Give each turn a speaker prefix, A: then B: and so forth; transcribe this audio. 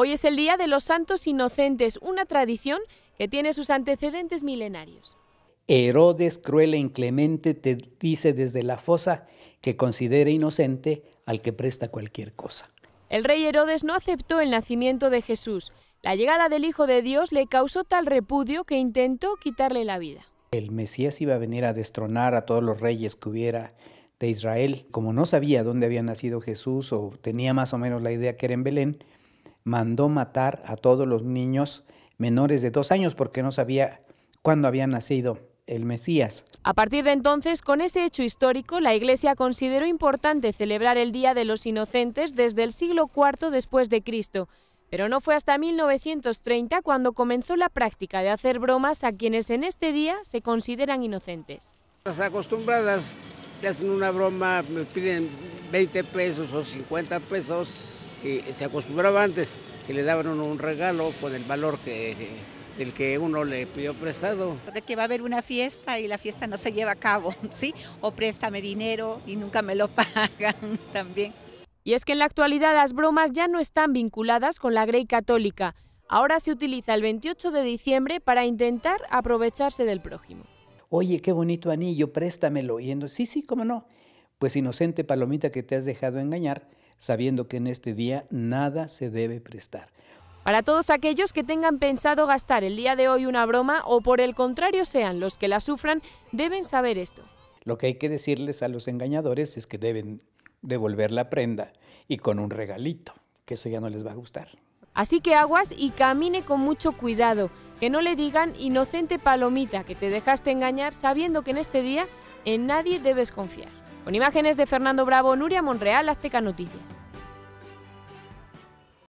A: Hoy es el Día de los Santos Inocentes, una tradición que tiene sus antecedentes milenarios.
B: Herodes, cruel e inclemente, te dice desde la fosa que considere inocente al que presta cualquier cosa.
A: El rey Herodes no aceptó el nacimiento de Jesús. La llegada del Hijo de Dios le causó tal repudio que intentó quitarle la vida.
B: El Mesías iba a venir a destronar a todos los reyes que hubiera de Israel. Como no sabía dónde había nacido Jesús o tenía más o menos la idea que era en Belén, mandó matar a todos los niños menores de dos años porque no sabía cuándo había nacido el Mesías.
A: A partir de entonces, con ese hecho histórico, la Iglesia consideró importante celebrar el Día de los Inocentes desde el siglo IV después de Cristo, pero no fue hasta 1930 cuando comenzó la práctica de hacer bromas a quienes en este día se consideran inocentes.
C: Las acostumbradas hacen una broma, me piden 20 pesos o 50 pesos que se acostumbraba antes que le daban uno un regalo con el valor que, del que uno le pidió prestado.
A: De que va a haber una fiesta y la fiesta no se lleva a cabo, ¿sí? O préstame dinero y nunca me lo pagan también. Y es que en la actualidad las bromas ya no están vinculadas con la Grey Católica. Ahora se utiliza el 28 de diciembre para intentar aprovecharse del prójimo.
B: Oye, qué bonito anillo, préstamelo. Y sí, sí, cómo no. Pues inocente palomita que te has dejado engañar, sabiendo que en este día nada se debe prestar.
A: Para todos aquellos que tengan pensado gastar el día de hoy una broma o por el contrario sean los que la sufran, deben saber esto.
B: Lo que hay que decirles a los engañadores es que deben devolver la prenda y con un regalito, que eso ya no les va a
A: gustar. Así que aguas y camine con mucho cuidado, que no le digan inocente palomita que te dejaste engañar sabiendo que en este día en nadie debes confiar. Con imágenes de Fernando Bravo, Nuria Monreal, Azteca Noticias.